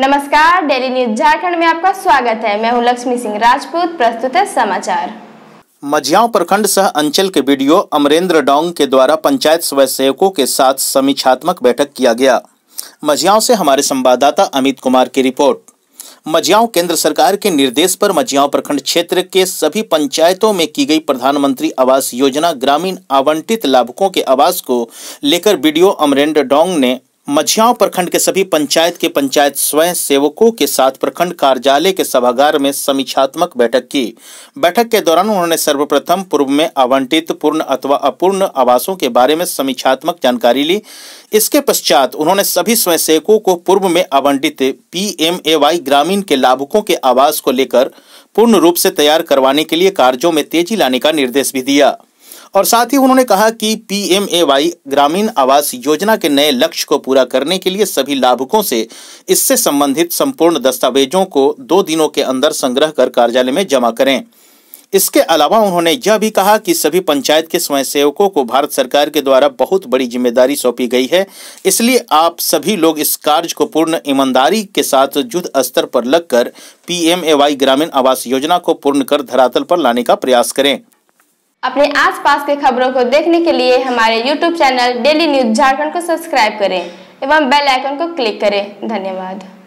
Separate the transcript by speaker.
Speaker 1: नमस्कार daily news Jharkhand में आपका स्वागत है मैं हूं लक्ष्मी सिंह राजपूत प्रस्तुत है समाचार
Speaker 2: मझियाओं प्रखंड सह अंचल के वीडियो अमरेंद्र डोंग के द्वारा पंचायत सेवकों के साथ समीक्षात्मक बैठक किया गया मझियाओं से हमारे संवाददाता अमित कुमार की रिपोर्ट मझियाओं केंद्र सरकार के निर्देश पर मझियाओं प्रखंड क्षेत्र के सभी पंचायतों में की गई प्रधानमंत्री आवास योजना ग्रामीण आवंटित लाभुकों के आवास को लेकर बीडीओ अमरेंद्र डोंग ने मझियाओं प्रखंड के सभी पंचायत के पंचायत स्वयं सेवकों के साथ प्रखंड कार्यालय के सभागार में समीक्षात्मक बैठक की बैठक के दौरान उन्होंने सर्वप्रथम पूर्व में आवंटित पूर्ण अथवा अपूर्ण आवासों के बारे में समीक्षात्मक जानकारी ली इसके पश्चात उन्होंने सभी स्वयं सेवकों को पूर्व में आवंटित वाई ग्रामीण के लाभुकों के आवास को लेकर पूर्ण रूप से तैयार करवाने के लिए कार्यो में तेजी लाने का निर्देश भी दिया और साथ ही उन्होंने कहा कि पीएमएवाई ग्रामीण आवास योजना के नए लक्ष्य को पूरा करने के लिए सभी लाभुकों से इससे संबंधित संपूर्ण दस्तावेजों को दो दिनों के अंदर संग्रह कर कार्यालय में जमा करें इसके अलावा उन्होंने यह भी कहा कि सभी पंचायत के स्वयंसेवकों को भारत सरकार के द्वारा बहुत बड़ी जिम्मेदारी सौंपी गई है इसलिए आप सभी लोग इस कार्य को पूर्ण ईमानदारी के साथ युद्ध स्तर पर लगकर पीएमएवाई ग्रामीण आवास योजना को पूर्ण कर धरातल पर लाने का प्रयास करें
Speaker 1: अपने आसपास के खबरों को देखने के लिए हमारे YouTube channel daily news Jharkhand को सब्सक्राइब करें एवं बेल आइकन को क्लिक करें धन्यवाद